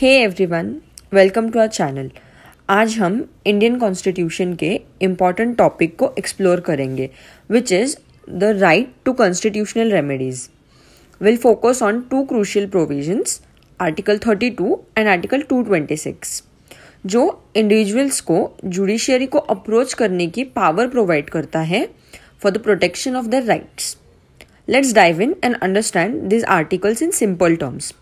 Hey everyone welcome to our channel आज हम Indian constitution के इम्पॉर्टेंट टॉपिक को एक्सप्लोर करेंगे which is the right to constitutional remedies will focus on two crucial provisions article thirty two and article two twenty six जो individuals को judiciary को approach करने की पावर प्रोवाइड करता है for the protection of the rights let's dive in and understand this articles in simple terms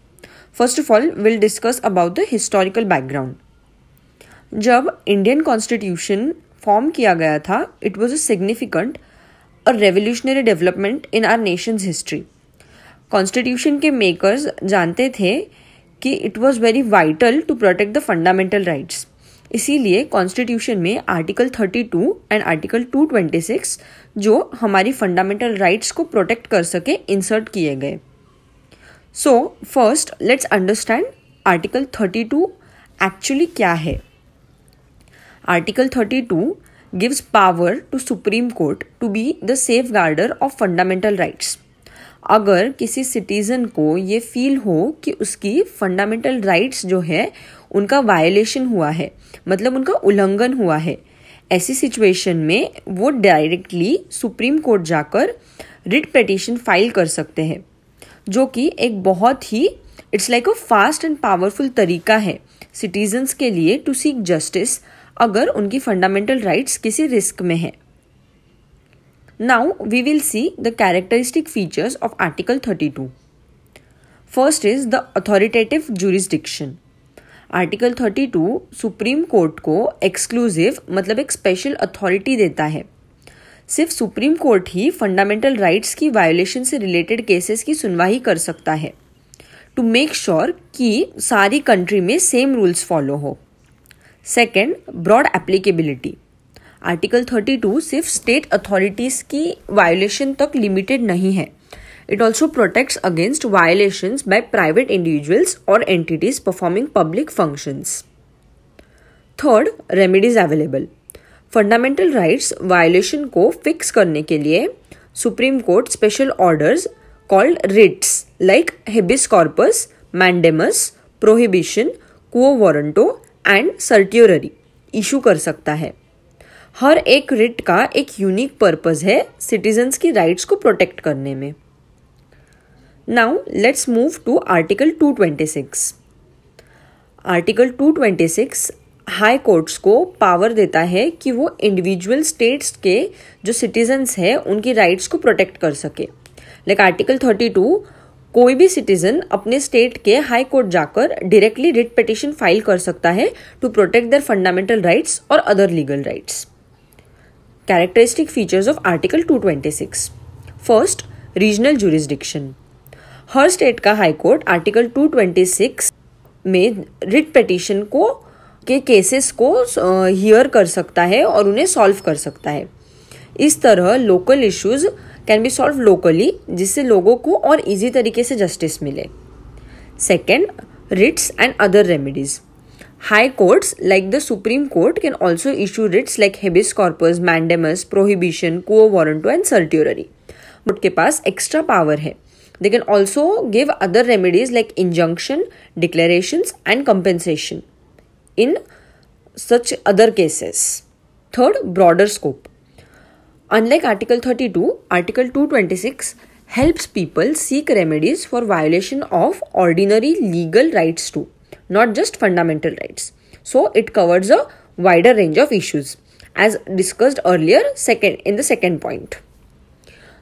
first of all will discuss about the historical background जब Indian constitution form किया गया था it was a significant और revolutionary development in our nation's history constitution के makers जानते थे कि it was very vital to protect the fundamental rights इसीलिए कॉन्स्टिट्यूशन में आर्टिकल 32 एंड आर्टिकल 226 जो हमारी फंडामेंटल राइट्स को प्रोटेक्ट कर सके इंसर्ट किए गए so first let's understand article thirty two actually क्या है article thirty two gives power to supreme court to be the safeguarder of fundamental rights अगर किसी सिटीजन को ये फील हो कि उसकी फंडामेंटल राइट्स जो है उनका वायलेशन हुआ है मतलब उनका उल्लंघन हुआ है ऐसी सिचुएशन में वो डायरेक्टली सुप्रीम कोर्ट जाकर रिट पटिशन फाइल कर सकते हैं जो कि एक बहुत ही it's like a fast and powerful तरीका है सिटीजन्स के लिए टू सीक जस्टिस अगर उनकी फंडामेंटल राइट्स किसी रिस्क में है now we will see the characteristic features of article thirty two first is the authoritative jurisdiction article thirty two supreme court को एक्सक्लूसिव मतलब एक स्पेशल अथॉरिटी देता है सिर्फ सुप्रीम कोर्ट ही फंडामेंटल राइट्स की वायोलेशन से रिलेटेड केसेस की सुनवाई कर सकता है टू मेक श्योर कि सारी कंट्री में सेम रूल्स फॉलो हो सेकेंड ब्रॉड एप्लीकेबिलिटी आर्टिकल 32 सिर्फ स्टेट अथॉरिटीज़ की वायोलेशन तक लिमिटेड नहीं है it also protects against violation by private individuals और entities performing public functions third remedies available fundamental rights violation को फिक्स करने के लिए supreme court special orders called writs like habeas corpus mandamus prohibition quo warranto and certiorari issue कर सकता है हर एक रिट का एक यूनिक पर्पस है सिटीजन्स की राइट्स को प्रोटेक्ट करने में now let's move to article 226 article 226 high courts को पावर देता है कि वो इंडिविजुअल स्टेट्स के जो सिटीजन्स हैं उनकी राइट्स को प्रोटेक्ट कर सके लाइक आर्टिकल थर्टी टू कोई भी सिटीजन अपने स्टेट के हाई कोर्ट जाकर डायरेक्टली रिट पिटिशन फाइल कर सकता है to protect their fundamental rights और other legal rights characteristic features of article 226 first regional jurisdiction हर स्टेट का हाई कोर्ट आर्टिकल 226 में रिट पिटिशन को के केसेस को हियर कर सकता है और उन्हें सॉल्व कर सकता है इस तरह local issues can be solve locally जिससे लोगों को और इजी तरीके से जस्टिस मिले second writs and other remedies high courts like the supreme court can also issue writs like habeas corpus mandamus prohibition quo warranto and certiorari but के पास extra power है they can also give other remedies like injunction declaration and compensation in such other cases. Third, broader scope. Unlike Article 32, Article 226 helps people seek remedies for violation of ordinary legal rights too, not just fundamental rights. So it covers a wider range of issues as discussed earlier second in the second point.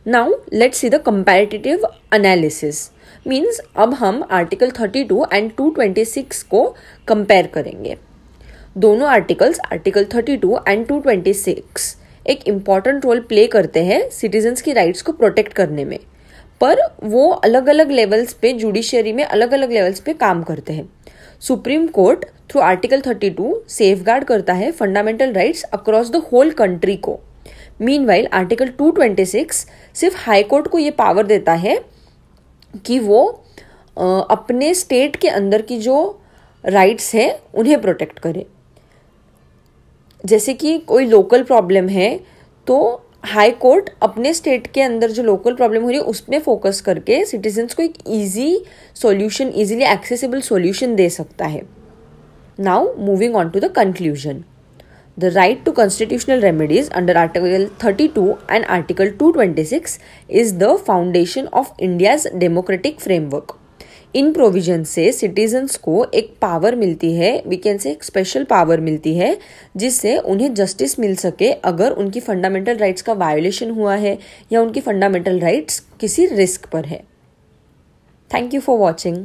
Now let's see the comparative analysis means अब हम article 32 and 226 को compare करेंगे दोनों articles article 32 and 226 एक important role play करते हैं citizens की rights को प्रोटेक्ट करने में पर वो अलग अलग लेवल्स पे जुडिशियरी में अलग अलग लेवल्स पे काम करते हैं supreme court through article 32 guard करता है fundamental rights across the whole country को मीन आर्टिकल 226 सिर्फ हाई कोर्ट को ये पावर देता है कि वो अपने स्टेट के अंदर की जो राइट्स हैं उन्हें प्रोटेक्ट करें जैसे कि कोई लोकल प्रॉब्लम है तो हाई कोर्ट अपने स्टेट के अंदर जो लोकल प्रॉब्लम हो रही है उसमें फोकस करके सिटीजन्स को एक easy solution easily accessible solution दे सकता है now moving on to the conclusion The right to constitutional remedies under Article 32 and Article 226 is the foundation of India's democratic framework. इन प्रोविजन से सिटीजन्स को एक पावर मिलती है वी कैन से एक स्पेशल पावर मिलती है जिससे उन्हें जस्टिस मिल सके अगर उनकी फंडामेंटल राइट्स का वायोलेशन हुआ है या उनकी फंडामेंटल राइट्स किसी रिस्क पर है थैंक यू फॉर वॉचिंग